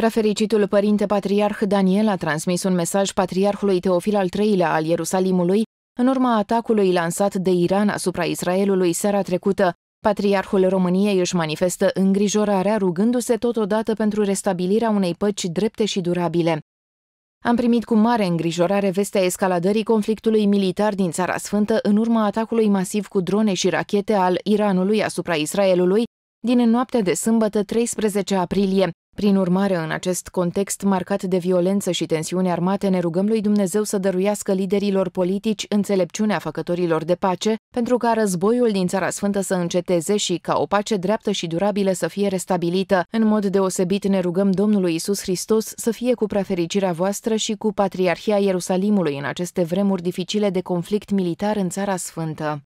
Prefericitul părinte patriarh Daniel a transmis un mesaj patriarhului Teofil al III-lea al Ierusalimului în urma atacului lansat de Iran asupra Israelului seara trecută. Patriarhul României își manifestă îngrijorarea rugându-se totodată pentru restabilirea unei păci drepte și durabile. Am primit cu mare îngrijorare vestea escaladării conflictului militar din Țara Sfântă în urma atacului masiv cu drone și rachete al Iranului asupra Israelului din noaptea de sâmbătă 13 aprilie. Prin urmare, în acest context marcat de violență și tensiuni armate, ne rugăm lui Dumnezeu să dăruiască liderilor politici înțelepciunea făcătorilor de pace, pentru ca războiul din Țara Sfântă să înceteze și ca o pace dreaptă și durabilă să fie restabilită. În mod deosebit ne rugăm Domnului Isus Hristos să fie cu prefericirea voastră și cu Patriarhia Ierusalimului în aceste vremuri dificile de conflict militar în Țara Sfântă.